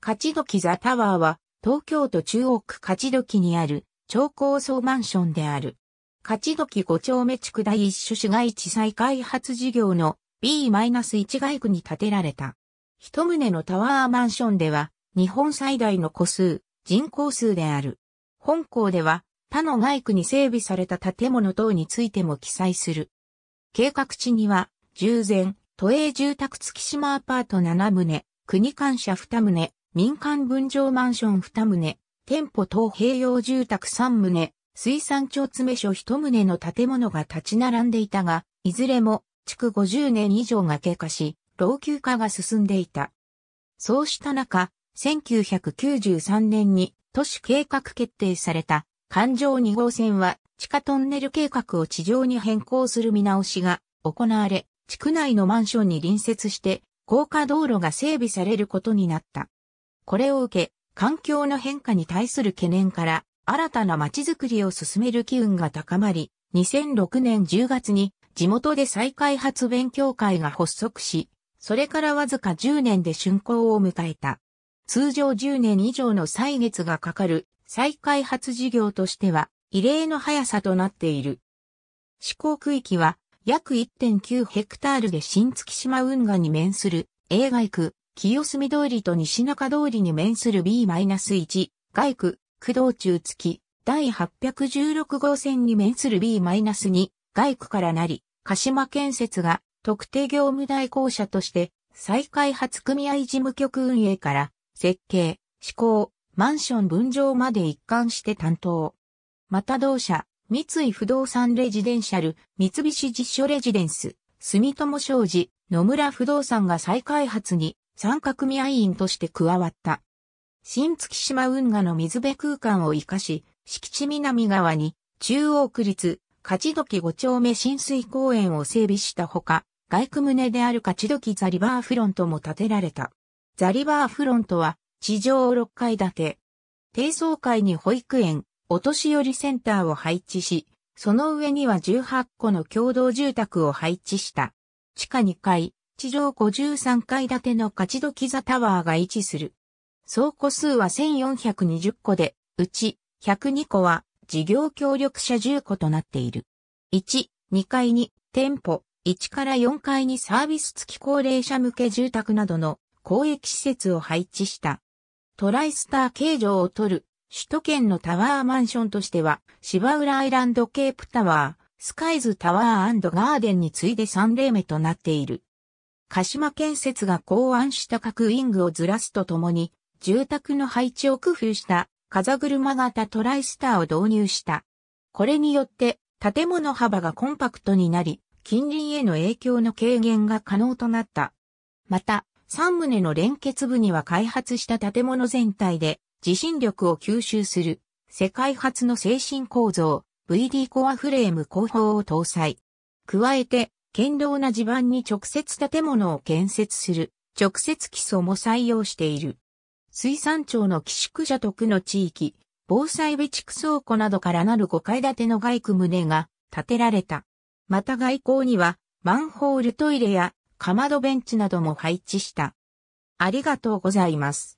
勝どきザタワーは、東京都中央区勝どきにある、超高層マンションである。勝どき五丁目地区第一種市街地再開発事業の B-1 街区に建てられた。一棟のタワーマンションでは、日本最大の個数、人口数である。本校では、他の街区に整備された建物等についても記載する。計画地には、従前、都営住宅月島アパート7棟、国官舎2棟、民間分譲マンション2棟、店舗等併用住宅3棟、水産庁詰め所1棟の建物が立ち並んでいたが、いずれも、築50年以上が経過し、老朽化が進んでいた。そうした中、1993年に都市計画決定された環状2号線は地下トンネル計画を地上に変更する見直しが行われ、地区内のマンションに隣接して高架道路が整備されることになった。これを受け、環境の変化に対する懸念から、新たな街づくりを進める機運が高まり、2006年10月に地元で再開発勉強会が発足し、それからわずか10年で竣工を迎えた。通常10年以上の歳月がかかる再開発事業としては異例の速さとなっている。施行区域は約1.9ヘクタールで新月島運河に面する映外区清澄通りと西中通りに面する B-1 外区、駆動中付き、第816号線に面する B-2 外区からなり、鹿島建設が特定業務代行者として再開発組合事務局運営から設計、施工、マンション分譲まで一貫して担当。また同社、三井不動産レジデンシャル、三菱実証レジデンス、住友商事、野村不動産が再開発に三角組合員として加わった。新月島運河の水辺空間を活かし、敷地南側に中央区立勝時五丁目浸水公園を整備したほか、外区棟である勝時ザリバーフロントも建てられた。ザリバーフロントは地上6階建て。低層階に保育園、お年寄りセンターを配置し、その上には18個の共同住宅を配置した。地下2階、地上53階建ての勝どき座タワーが位置する。倉庫数は1420戸で、うち102戸は事業協力者10戸となっている。1、2階に店舗、1から4階にサービス付き高齢者向け住宅などの公益施設を配置した。トライスター形状を取る首都圏のタワーマンションとしては芝浦アイランドケープタワー、スカイズタワーガーデンに次いで3例目となっている。鹿島建設が考案した各ウィングをずらすとともに、住宅の配置を工夫した風車型トライスターを導入した。これによって建物幅がコンパクトになり、近隣への影響の軽減が可能となった。また、3棟の連結部には開発した建物全体で地震力を吸収する世界初の精神構造 VD コアフレーム工法を搭載。加えて堅牢な地盤に直接建物を建設する、直接基礎も採用している。水産庁の寄宿舎特の地域、防災備蓄倉庫などからなる5階建ての外区棟が建てられた。また外交には、マンホールトイレや、かまどベンチなども配置した。ありがとうございます。